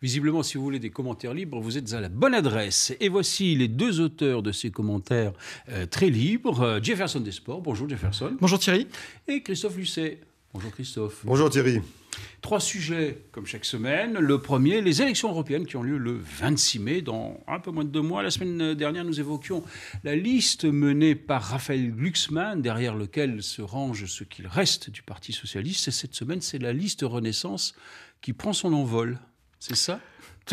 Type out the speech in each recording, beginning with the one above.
Visiblement, si vous voulez des commentaires libres, vous êtes à la bonne adresse. Et voici les deux auteurs de ces commentaires euh, très libres. Euh, Jefferson Desport, bonjour Jefferson. Bonjour Thierry. Et Christophe Lucet. Bonjour Christophe. Bonjour Thierry. Trois sujets comme chaque semaine. Le premier, les élections européennes qui ont lieu le 26 mai, dans un peu moins de deux mois. La semaine dernière, nous évoquions la liste menée par Raphaël Glucksmann, derrière lequel se range ce qu'il reste du Parti socialiste. Et cette semaine, c'est la liste Renaissance qui prend son envol. C'est ça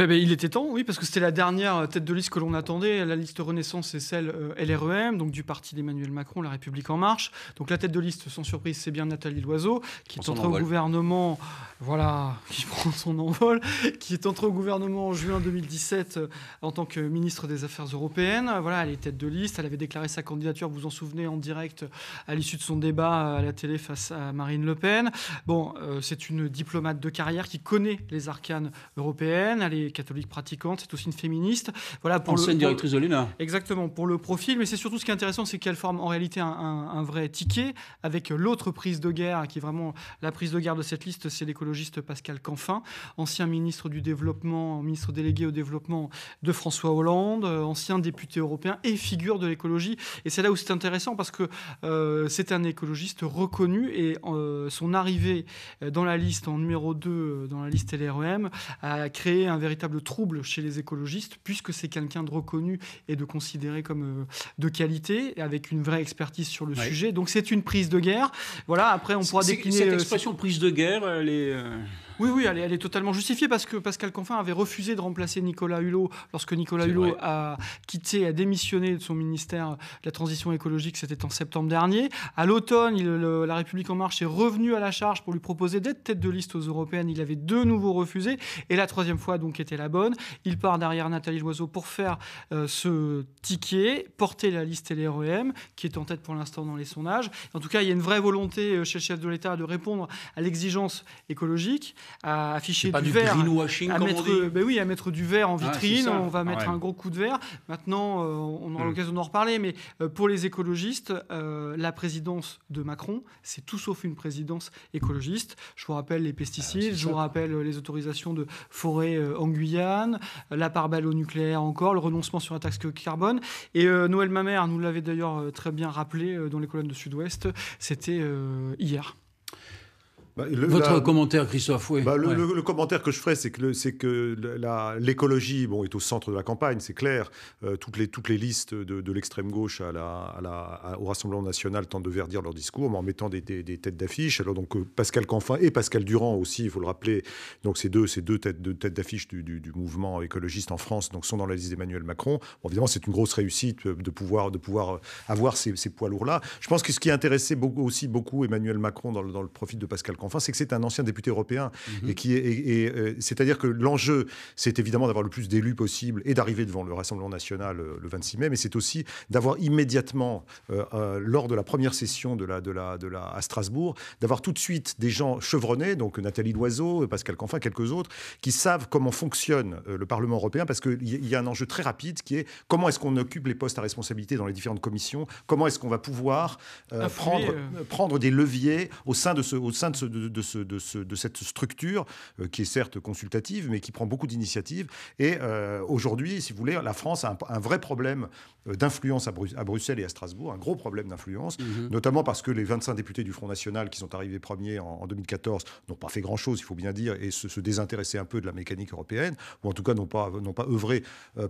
il était temps, oui, parce que c'était la dernière tête de liste que l'on attendait. La liste Renaissance, c'est celle euh, LREM, donc du parti d'Emmanuel Macron, La République en marche. Donc la tête de liste, sans surprise, c'est bien Nathalie Loiseau, qui est entrée au gouvernement, voilà, qui prend son envol, qui est entrée au gouvernement en juin 2017 euh, en tant que ministre des Affaires européennes. Voilà, elle est tête de liste. Elle avait déclaré sa candidature, vous vous en souvenez, en direct à l'issue de son débat euh, à la télé face à Marine Le Pen. Bon, c'est une diplomate de carrière qui connaît les arcanes européennes. Elle est catholique pratiquante, c'est aussi une féministe. Voilà pour le, directrice de Exactement, pour le profil. Mais c'est surtout ce qui est intéressant, c'est qu'elle forme en réalité un, vrai ticket avec l'autre prise de guerre, qui est vraiment la prise de guerre de cette liste, c'est l'écologiste Pascal Canfin, ancien ministre du Développement, ministre délégué au développement de François Hollande, euh, ancien député européen et figure de l'écologie. Et c'est là où c'est intéressant parce que euh, c'est un écologiste reconnu et euh, son arrivée dans la liste en numéro 2 dans la liste LREM a créé un véritable véritable trouble chez les écologistes, puisque c'est quelqu'un de reconnu et de considéré comme euh, de qualité, avec une vraie expertise sur le sujet. Donc c'est une prise de guerre. Voilà, après on pourra décliner... Cette euh, expression prise de guerre, elle est... Euh, oui, oui, elle est, totalement justifiée parce que Pascal Canfin avait refusé de remplacer Nicolas Hulot lorsque Nicolas Hulot a quitté, a démissionné de son ministère de la Transition écologique, c'était en septembre dernier. À l'automne, La République En Marche est revenue à la charge pour lui proposer d'être tête de liste aux européennes. Il avait de nouveau refusé et la troisième fois, donc, était la bonne. Il part derrière Nathalie Loiseau pour faire euh, ce ticket, porter la liste LREM, qui est en tête pour l'instant dans les sondages. En tout cas, il y a une vraie volonté euh, chez le chef de l'État de répondre à l'exigence écologique à afficher du, verre. greenwashing, comme mettre, ben oui, à mettre du verre en ah, vitrine. on va ah mettre un gros coup de verre. Maintenant, euh, on aura hmm. l'occasion d'en reparler, mais euh, pour les écologistes, euh, la présidence de Macron, c'est tout sauf une présidence écologiste. Je vous rappelle les pesticides, ah, je vous rappelle les autorisations de forêt en Guyane, la part belle au nucléaire encore, le renoncement sur la taxe carbone. Et Noël Mamère nous l'avait d'ailleurs très bien rappelé dans les colonnes de Sud-Ouest, c'était hier. Bah, Votre commentaire, Christophe, Fouet. Bah, le, commentaire que je ferais, c'est que, l'écologie bon, est au centre de la campagne, c'est clair. Euh, toutes, les, toutes les listes de, l'extrême gauche à la, la, au Rassemblement national tentent de verdir leur discours, mais en mettant des, têtes d'affiche. Alors, donc, euh, Pascal Canfin et Pascal Durand aussi, il faut le rappeler. Donc, ces deux, ces deux têtes, de têtes d'affiche du, mouvement écologiste en France donc, sont dans la liste d'Emmanuel Macron. évidemment, c'est une grosse réussite euh, de pouvoir, de pouvoir avoir ces, poids lourds-là. Je pense que ce qui intéressait beaucoup, aussi beaucoup Emmanuel Macron dans le, dans le profil de Pascal Canfin, enfin, c'est que c'est un ancien député européen. Mhm. Et qui est, euh, c'est-à-dire que l'enjeu, c'est évidemment d'avoir le plus d'élus possible et d'arriver devant le Rassemblement national euh, le 26 mai, mais c'est aussi d'avoir immédiatement, euh, lors de la première session de la, de la, de la, à Strasbourg, d'avoir tout de suite des gens chevronnés, donc Nathalie Loiseau, Pascal Canfin, quelques autres, qui savent comment fonctionne le Parlement européen, parce qu'il y a un enjeu très rapide qui est comment est-ce qu'on occupe les postes à responsabilité dans les différentes commissions, comment est-ce qu'on va pouvoir prendre, des leviers au sein de ce, au sein de ce, de, de, cette structure euh, qui est certes consultative, mais qui prend beaucoup d'initiatives. Et euh, aujourd'hui, si vous voulez, la France a un, vrai problème euh, d'influence à, Bruxelles et à Strasbourg, un gros problème d'influence, mhm. notamment parce que les 25 députés du Front National qui sont arrivés premiers en, 2014 n'ont pas fait grand-chose, il faut bien dire, et se, se, désintéresser un peu de la mécanique européenne, ou en tout cas n'ont pas, pas œuvré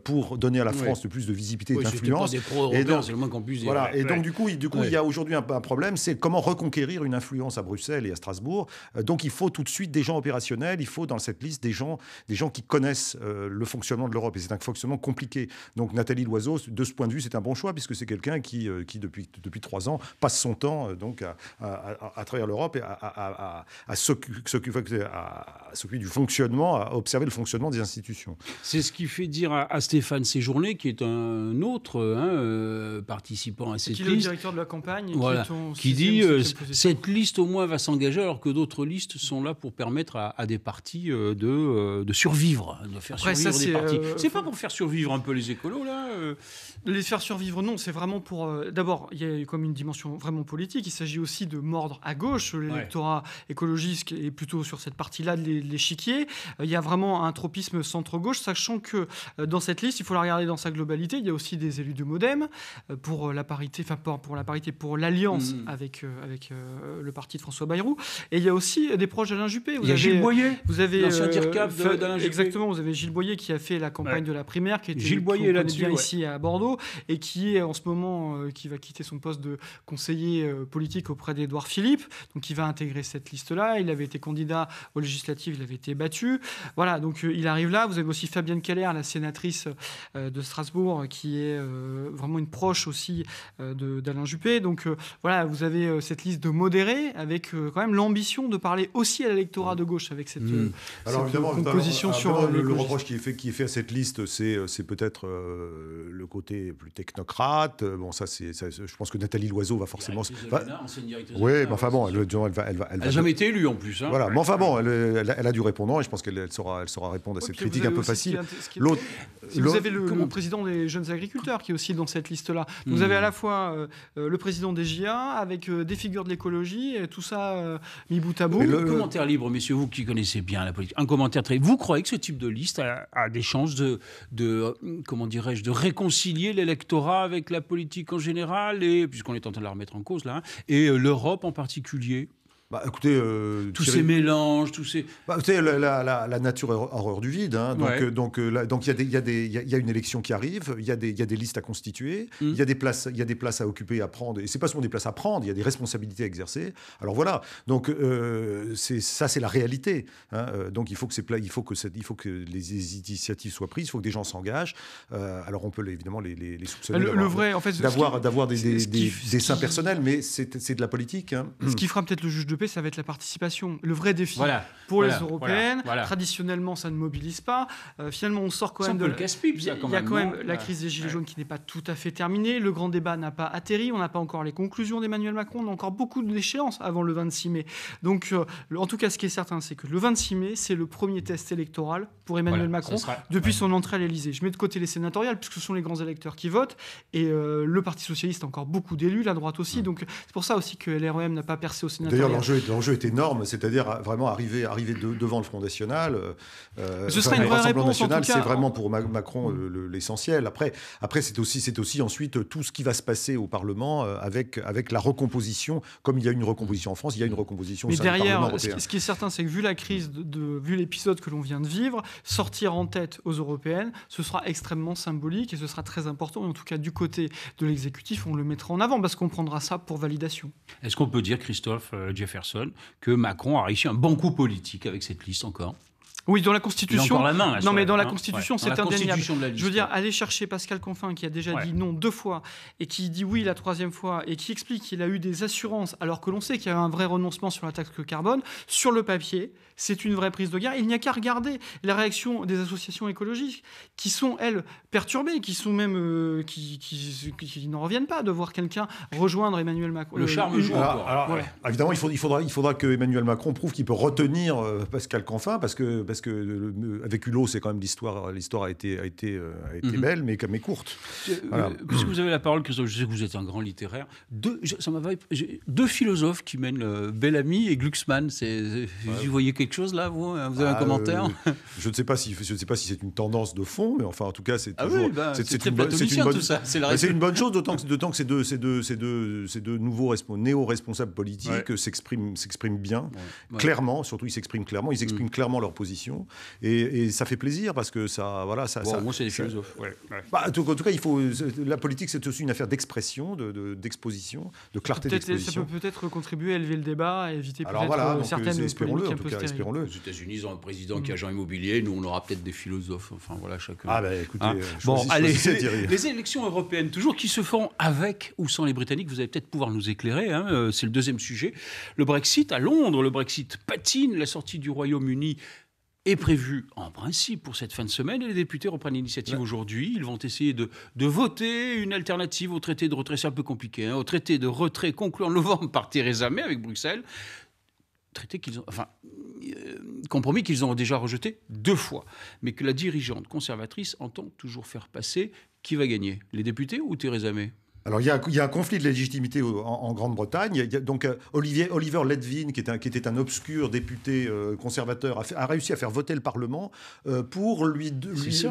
pour donner à la France de plus de visibilité et d'influence. Et donc, le moins Voilà. Et donc du coup, il, du coup, il y a aujourd'hui un problème, c'est comment reconquérir une influence à Bruxelles et à Strasbourg euh, donc il faut tout de suite des gens opérationnels, il faut dans cette liste des gens, des gens qui connaissent euh, le fonctionnement de l'Europe. Et c'est un fonctionnement compliqué. Donc Nathalie Loiseau, de ce point de vue, c'est un bon choix, puisque c'est quelqu'un qui, euh, qui depuis, depuis trois ans, passe son temps donc, à, à, travers l'Europe et à, s'occuper du fonctionnement, à observer le fonctionnement des institutions. C'est ce qui fait dire à, Stéphane Séjourné, qui est un autre hein, participant à cette liste. Qui est le directeur de la campagne. qui, dit cette liste au moins va s'engager que d'autres listes sont là pour permettre à, des partis euh, de, euh, de, survivre, de faire survivre des partis. Euh, c'est pas pour faire survivre un peu les écolos, là Les faire survivre, non. C'est vraiment pour... D'abord, il y a comme une dimension vraiment politique. Il s'agit aussi de mordre à gauche l'électorat écologiste est plutôt sur cette partie-là de l'échiquier. Il y a vraiment un tropisme centre-gauche, sachant que dans cette liste, il faut la regarder dans sa globalité. Il y a aussi des élus de Modem pour la parité, enfin pour la parité, pour l'alliance mmh. avec, avec le parti de François Bayrou. Et il y a aussi euh, des proches d'Alain Juppé. Vous il y a avez, Gilles Boyer, euh, vous avez, euh, d'Alain Juppé. Exactement, vous avez Gilles Boyer qui a fait la campagne de la primaire, qui est Gilles Boyer bien ici à Bordeaux, et qui est en ce moment, qui va quitter son poste de conseiller politique auprès d'Édouard Philippe, donc il va intégrer cette liste-là. Il avait été candidat aux législatives, il avait été battu. Voilà, donc il arrive là. Vous avez aussi Fabienne Keller, la sénatrice de Strasbourg, qui est vraiment une proche aussi d'Alain Juppé. Donc voilà, vous avez cette liste de modérés avec quand même l'ambition de parler aussi à l'électorat mm. de gauche avec cette, position mm. euh, composition sur euh, le, reproche qui est fait, qui est fait à cette liste, c'est euh, peut-être le côté plus technocrate. Bon, ça, c'est je pense que Nathalie Loiseau va forcément. oui, mais enfin bon, elle, elle, va, elle jamais été élue en plus. Voilà, mais enfin bon, elle, a du répondant et je pense qu'elle saura, elle saura répondre à cette critique un peu facile. L'autre, vous avez le, président des jeunes agriculteurs qui est aussi dans cette liste-là. Vous hmm. avez à la fois le président des JA avec des figures de l'écologie, et tout ça – Un Le, Commentaire libre, messieurs, vous qui connaissez bien la politique. Un commentaire très. Vous croyez que ce type de liste a, des chances de, de comment dirais-je, de réconcilier l'électorat avec la politique en général et puisqu'on est en train de la remettre en cause là, hein, et euh, l'Europe en particulier bah, euh, tous ces mélanges, tous ces. Bah, la, nature horreur du vide. donc, donc, il y, a une élection qui arrive. Il y, a des listes à constituer. Mmh. Il y a des places, il des places à occuper, à prendre. Et c'est pas seulement des places à prendre. Il y a des responsabilités à exercer. Alors voilà. Donc, euh, ça, c'est la réalité. Hein. Euh, donc, il faut que il faut que faut que les initiatives soient prises. Il faut que des gens s'engagent. alors, on peut évidemment les, soupçonner. Le, vrai, en fait, d'avoir d'avoir des, dessins personnels, mais c'est de la politique. Hein. Ce qui fera peut-être le juge de ça va être la participation. Le vrai défi pour les européennes. Traditionnellement, ça ne mobilise pas. Euh, finalement, on sort quand même de. Il y a quand même, la crise des Gilets jaunes qui n'est pas tout à fait terminée. Le grand débat n'a pas atterri. On n'a pas encore les conclusions d'Emmanuel Macron. On a encore beaucoup d'échéances avant le 26 mai. Donc, euh, en tout cas, ce qui est certain, c'est que le 26 mai, c'est le premier test électoral pour Emmanuel Macron depuis son entrée à l'Elysée, Je mets de côté les sénatoriales, puisque ce sont les grands électeurs qui votent. Et euh, le Parti Socialiste a encore beaucoup d'élus, la droite aussi. Donc, c'est pour ça aussi que LREM n'a pas percé au sénatorial l'enjeu, est énorme, c'est-à-dire vraiment arriver, arriver devant le Front National. Euh, euh, ce sera une vraie réponse. National, c'est vraiment pour Macron l'essentiel. Après, après c'est aussi, c'est aussi ensuite tout ce qui va se passer au Parlement euh, avec, avec la recomposition. Comme il y a une recomposition en France, il y a une recomposition. Mais au sein derrière, ce qui est certain, c'est que vu la crise, de, vu l'épisode que l'on vient de vivre, sortir en tête aux européennes, ce sera extrêmement symbolique et ce sera très important. en tout cas, du côté de l'exécutif, on le mettra en avant parce qu'on prendra ça pour validation. Est-ce qu'on peut dire, Christophe, euh, personne que Macron a réussi un bon coup politique avec cette liste encore. Oui, dans la Constitution. La main, non, mais dans la hein. Constitution, c'est indéniable. Je veux dire, aller chercher Pascal Confin, qui a déjà dit non deux fois, et qui dit oui la troisième fois, et qui explique qu'il a eu des assurances, alors que l'on sait qu'il y a un vrai renoncement sur la taxe carbone, sur le papier, c'est une vraie prise de garde. Il n'y a qu'à regarder la réaction des associations écologiques, qui sont, elles, perturbées, qui sont même. Euh, qui, n'en reviennent pas de voir quelqu'un rejoindre Emmanuel Macron. Le, euh, charme joue alors, alors, Évidemment, il faudra, il, faudra, il faudra que Macron prouve qu'il peut retenir euh, Pascal Confin, parce que parce que avec Hulot, c'est quand même l'histoire, l'histoire a été, a été, euh, mhm. belle, mais, même courte. Euh, Puisque vous avez la parole, Christophe, je sais que vous êtes un grand littéraire. Deux, deux philosophes qui mènent bel Bellamy et Glucksmann. C'est, Vous voyez quelque chose là, vous hein, Vous avez un ah, commentaire euh, Je ne sais pas si, je sais pas si c'est une tendance de fond, mais enfin, en tout cas, c'est ah bah, c'est, une, bonne, C'est, une bah, bonne chose, d'autant que, que ces deux, deux, deux nouveaux néo-responsables politiques s'expriment, bien, clairement. Surtout, ils s'expriment clairement. Ils mm. expriment clairement leur position et, ça fait plaisir parce que ça. Voilà, ça, c'est des philosophes. Bah, en, tout, cas, il faut, la politique, c'est aussi une affaire d'expression, d'exposition, de, d'exposition de clarté d'exposition. Ça peut peut-être contribuer à élever le débat, à éviter peut-être voilà, euh, certaines euh, espérons-le, en tout cas, espérons-le. les États-Unis, ont un président qui mm. est agent immobilier. Nous, on aura peut-être des philosophes. Enfin, voilà, chacun. Ah, ben écoutez, ah. Euh, bon, allez, les, élections européennes, toujours qui se font avec ou sans les Britanniques, vous allez peut-être pouvoir nous éclairer. Hein, c'est le deuxième sujet. Le Brexit à Londres, le Brexit patine, la sortie du Royaume-Uni est prévu en principe pour cette fin de semaine. Et les députés reprennent l'initiative aujourd'hui. Ils vont essayer de, voter une alternative au traité de retrait. C'est un peu compliqué. Hein, au traité de retrait conclu en novembre par Theresa May avec Bruxelles. Traité qu'ils ont, enfin, euh, compromis qu'ils ont déjà rejeté deux fois, mais que la dirigeante conservatrice entend toujours faire passer. Qui va gagner Les députés ou Theresa May alors il y, a, un conflit de légitimité en, Grande-Bretagne. Donc euh, Olivier, Oliver Ledvin, qui, était un obscur député euh, conservateur, a, réussi à faire voter le Parlement euh, pour lui,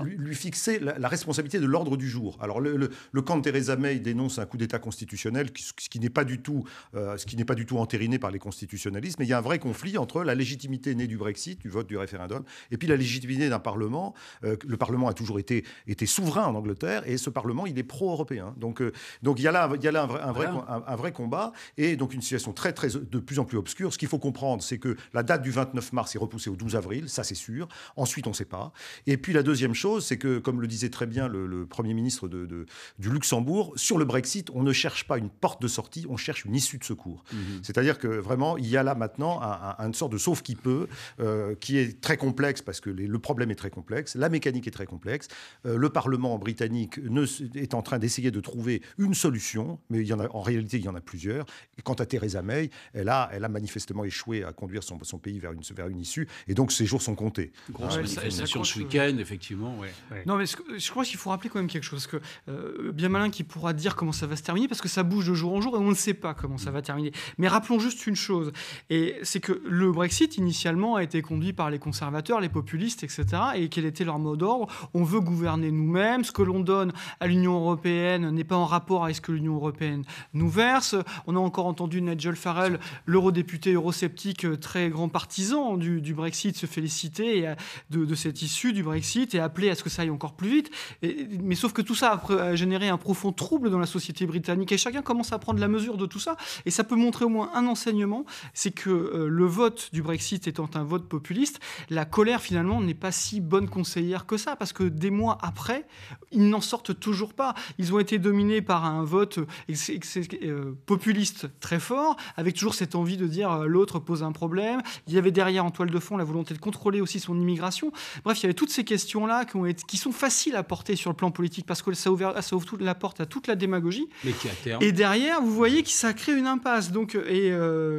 lui, fixer la, responsabilité de l'ordre du jour. Alors le, camp de Theresa May dénonce un coup d'État constitutionnel, ce qui n'est pas du tout, ce qui n'est pas du tout entériné par les constitutionnalistes. Mais il y a un vrai conflit entre la légitimité née du Brexit, du vote du référendum, et puis la légitimité d'un Parlement. le Parlement a toujours été, été souverain en Angleterre, et ce Parlement, il est pro-européen. Donc donc il y a là, il y a un, vrai, un, vrai, combat et donc une situation très, très, de plus en plus obscure. Ce qu'il faut comprendre, c'est que la date du 29 mars est repoussée au 12 avril, ça c'est sûr. Ensuite, on ne sait pas. Et puis la deuxième chose, c'est que, comme le disait très bien le, Premier ministre de, du Luxembourg, sur le Brexit, on ne cherche pas une porte de sortie, on cherche une issue de secours. Mmh C'est-à-dire que vraiment, il y a là maintenant une sorte de sauve qui peut, euh, qui est très complexe parce que le problème est très complexe, la mécanique est très complexe. Euh, le Parlement britannique ne, est en train d'essayer de trouver une solution, mais il y en, a, en réalité, il y en a plusieurs. quant à Theresa May, elle a, elle a manifestement échoué à conduire son, pays vers une, une issue, et donc ses jours sont comptés. ouais, ce week-end, effectivement. Non, mais je crois qu'il faut rappeler quand même quelque chose, que euh, bien malin qui pourra dire comment ça va se terminer, parce que ça bouge de jour en jour, et on ne sait pas comment ça va terminer. Mais rappelons juste une chose, et c'est que le Brexit, initialement, a été conduit par les conservateurs, les populistes, etc., et quel était leur mot d'ordre On veut gouverner nous-mêmes, ce que l'on donne à l'Union européenne n'est pas en rapport est ce que l'Union européenne nous verse. On a encore entendu Nigel Farrell, l'eurodéputé eurosceptique, euh, très grand partisan du, Brexit, se féliciter euh, de, cette issue du Brexit et appeler à ce que ça aille encore plus vite. mais sauf que tout ça a généré un profond trouble dans la société britannique et chacun commence à prendre la mesure de tout ça. Et ça peut montrer au moins un enseignement, c'est que euh, le vote du Brexit étant un vote populiste, la colère finalement n'est pas si bonne conseillère que ça, parce que des mois après, ils n'en sortent toujours pas. Ils ont été dominés par un un vote euh, populiste très fort, avec toujours cette envie de dire euh, l'autre pose un problème. Il y avait derrière en toile de fond la volonté de contrôler aussi son immigration. Bref, il y avait toutes ces questions-là qui, ont qui sont faciles à porter sur le plan politique parce que ça ouvre, ça ouvre toute la porte à toute la démagogie. Et derrière, vous voyez que ça crée une impasse. Donc, euh, et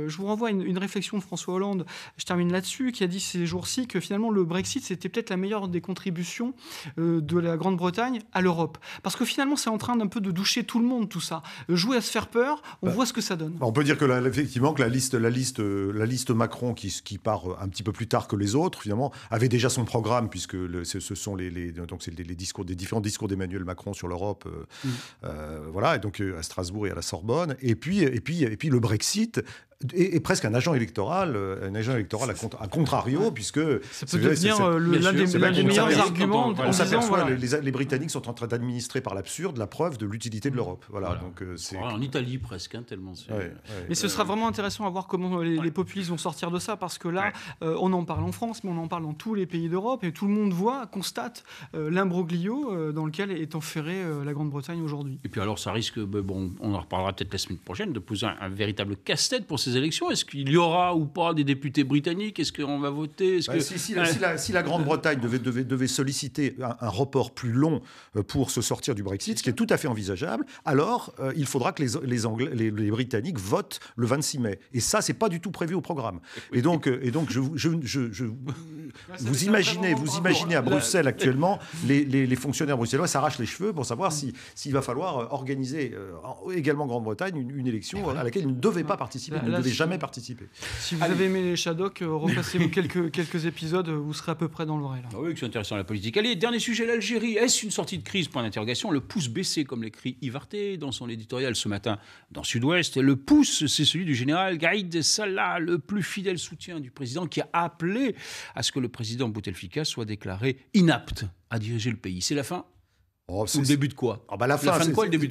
je vous renvoie à une, réflexion de François Hollande, je termine là-dessus, qui a dit ces jours-ci que finalement le Brexit, c'était peut-être la meilleure des contributions de la Grande-Bretagne à l'Europe. Parce que finalement, c'est en train d'un peu de doucher tout tout le monde tout ça. Jouer à se faire peur, on bah, voit ce que ça donne. Bah, on peut dire que effectivement que la liste, la liste, euh, la liste Macron qui, qui part euh, un petit peu plus tard que les autres finalement avait déjà son programme puisque ce, sont les, donc les, discours des différents discours d'Emmanuel Macron sur l'Europe, euh, mmh. voilà et donc à Strasbourg et à la Sorbonne et puis et puis et puis le Brexit et, presque un agent électoral, euh, un agent électoral à, contrario, puisque ça peut devenir euh, l'un des, meilleurs arguments. On s'aperçoit voilà. les, Britanniques sont en train d'administrer par l'absurde la preuve de l'utilité de l'Europe. Voilà, Donc euh, c'est en Italie presque, hein, tellement. c'est... mais ce sera vraiment intéressant à voir comment les, populistes vont sortir de ça, parce que là, on en parle en France, mais on en parle dans tous les pays d'Europe, et tout le monde voit, constate l'imbroglio dans lequel est enferrée la Grande-Bretagne aujourd'hui. Et puis alors, ça risque, bon, on en reparlera peut-être la semaine prochaine, de poser un, véritable casse-tête pour ces élections. Est-ce qu'il y aura ou pas des députés britanniques Est-ce qu'on va voter bah, si, la, Grande-Bretagne devait, devait, devait solliciter un, report plus long euh, pour se sortir du Brexit, ce qui est tout à fait envisageable, alors euh, il faudra que les, les, Britanniques votent le 26 mai. Et ça, c'est pas du tout prévu au programme. Et donc, euh, et donc je, je, vous imaginez, vous imaginez à Bruxelles actuellement, les, fonctionnaires bruxellois s'arrachent les cheveux pour savoir s'il va falloir organiser également en Grande-Bretagne une, élection à laquelle ils ne devaient pas participer ne n'avez jamais participé. Si vous avez aimé les Shadok, repassez-vous quelques, épisodes, vous serez à peu près dans l'oreille. Ah oui, c'est intéressant la politique. Allez, dernier sujet, l'Algérie. Est-ce une sortie de crise Point d'interrogation. Le pouce baissé, comme l'écrit Yvarté dans son éditorial ce matin dans Sud-Ouest. Le pouce, c'est celui du général Gaïd Salah, le plus fidèle soutien du président, qui a appelé à ce que le président Bouteflika soit déclaré inapte à diriger le pays. C'est la fin le début de quoi la, fin,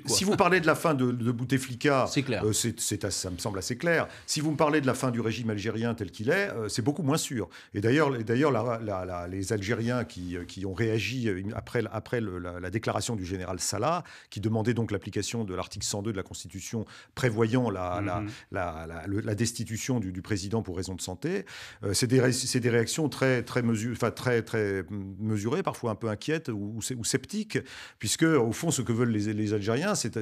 Si vous parlez de la fin de, Bouteflika, c'est clair. Euh, c'est, ça me semble assez clair. Si vous me parlez de la fin du régime algérien tel qu'il est, euh, c'est beaucoup moins sûr. Et d'ailleurs, les Algériens qui, euh, qui, ont réagi après, après la, déclaration du général Salah, qui demandait donc l'application de l'article 102 de la Constitution prévoyant la, mhm. destitution du, président pour raison de santé, c'est, des, réactions très, très, très, très mm, mesurées, parfois un peu inquiètes ou, ou sceptiques puisque au fond, ce que veulent les, Algériens, c'est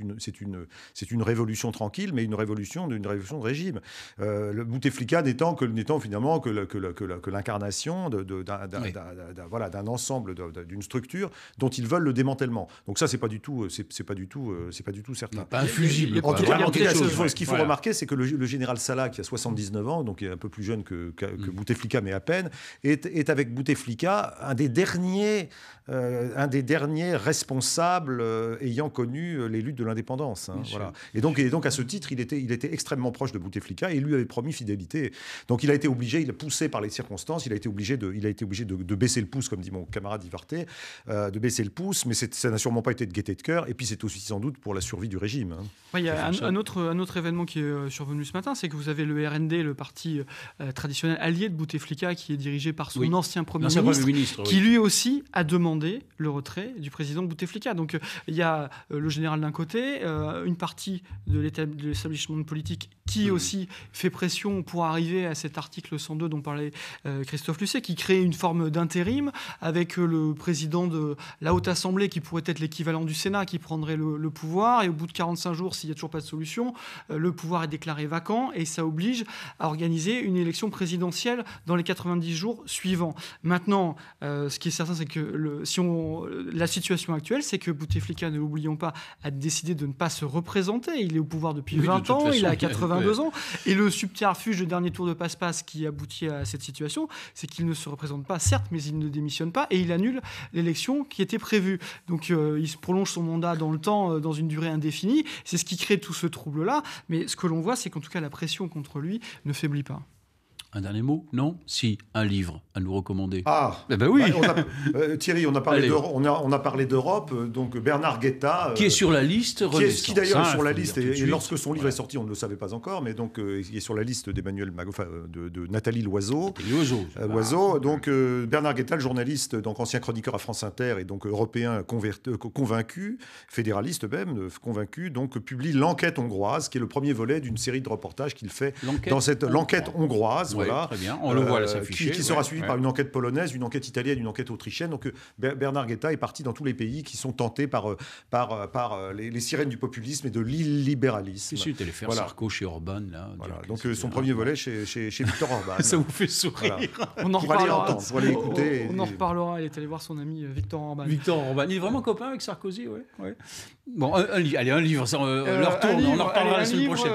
une, une, une révolution tranquille, mais une révolution d'une révolution de régime. Euh, le Bouteflika n'étant que n'étant finalement que, que, que, l'incarnation d'un ensemble, d'une structure dont ils veulent le démantèlement. Donc ça, c'est pas du tout, euh, c'est pas du tout, euh, c'est pas du tout certain. Pas infusible. En tout cas, ce qu'il faut remarquer, c'est que le, général Salah, qui a 79 ans, donc est un peu plus jeune que, mm. Bouteflika, mais à peine, est, est avec Bouteflika un des derniers, un des dernier derniers responsables euh, ayant connu euh, les luttes de l'indépendance. Hein, voilà. Et donc, et donc à ce titre, il était, il était extrêmement proche de Bouteflika et il lui avait promis fidélité. Donc il a été obligé, il a poussé par les circonstances, il a été obligé de, il a été obligé de, baisser le pouce, comme dit mon camarade ivarte euh, de baisser le pouce, mais ça n'a sûrement pas été de gaieté de cœur. Et puis c'est aussi sans doute pour la survie du régime. Hein. il y a un, autre, un autre événement qui est survenu ce matin, c'est que vous avez le RND, le parti traditionnel allié de Bouteflika, qui est dirigé par son ancien Premier ministre, qui lui aussi a demandé le retrait du président Bouteflika. Donc euh, il y a euh, le général d'un côté, euh, une partie de l'établissement politique qui mhm. aussi fait pression pour arriver à cet article 102 dont parlait euh, Christophe Lucet, qui crée une forme d'intérim avec euh, le président de la Haute Assemblée qui pourrait être l'équivalent du Sénat qui prendrait le, pouvoir. Et au bout de 45 jours, s'il n'y a toujours pas de solution, euh, le pouvoir est déclaré vacant et ça oblige à organiser une élection présidentielle dans les 90 jours suivants. Maintenant, ce qui est certain, c'est que le, si on, la situation actuelle, c'est que Bouteflika, ne l'oublions pas, a décidé de ne pas se représenter. Il est au pouvoir depuis 20 ans, il a 80 et le subterfuge, de dernier tour de passe-passe qui aboutit à cette situation, c'est qu'il ne se représente pas, certes, mais il ne démissionne pas et il annule l'élection qui était prévue. Donc euh, il se prolonge son mandat dans le temps, euh, dans une durée indéfinie. C'est ce qui crée tout ce trouble-là. Mais ce que l'on voit, c'est qu'en tout cas, la pression contre lui ne faiblit pas. Un dernier mot Non Si, un livre à nous recommander. Ah eh bien oui bah, euh, Thierry, on a parlé d'Europe, euh, donc Bernard Guetta. Euh, qui est sur la liste Qui, d'ailleurs est ah, sur la liste, et, lorsque son livre est sorti, on ne le savait pas encore, mais donc il est sur la liste d'Emmanuel enfin, de, Nathalie Loiseau. Loiseau. Donc Bernard Guetta, le journaliste, donc ancien chroniqueur à France Inter et donc européen convaincu, fédéraliste même, convaincu, donc publie L'enquête hongroise, qui est le premier volet d'une série de reportages qu'il fait dans cette. L'enquête hongroise voilà, très bien. On le voit là euh, s'afficher. Qui, qui, sera suivi par une enquête polonaise, une enquête italienne, une enquête autrichienne. Donc euh, Bernard Guetta est parti dans tous les pays qui sont tentés par, euh, les, sirènes du populisme et de l'illibéralisme. il est allé faire Sarko chez Orban. Là, Donc son premier volet chez, Victor Orban. Ça vous fait sourire. On en reparlera. On en reparlera. Il est allé voir son ami Victor Orban. Victor Orban. Il est vraiment copain avec Sarkozy, oui. – Bon, allez, un livre, leur tourne, on en reparlera la semaine prochaine.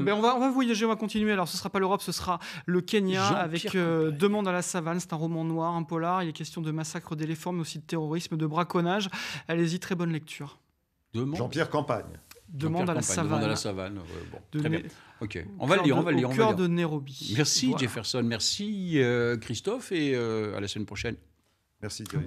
Mm. Ben, on, va, voyager, on va continuer. Alors, ce sera pas l'Europe, ce sera le Kenya avec euh, Demande à la savane. C'est un roman noir, un polar. Il est question de massacre d'éléphants, mais aussi de terrorisme, de braconnage. Allez-y, très bonne lecture. Jean-Pierre Campagne. Demande, à Campagne. Demande à la savane. bon, Ok, on va le lire, on va lire. Au cœur de Nairobi. Merci Jefferson, merci euh, Christophe et euh, à la semaine prochaine. Merci Thierry.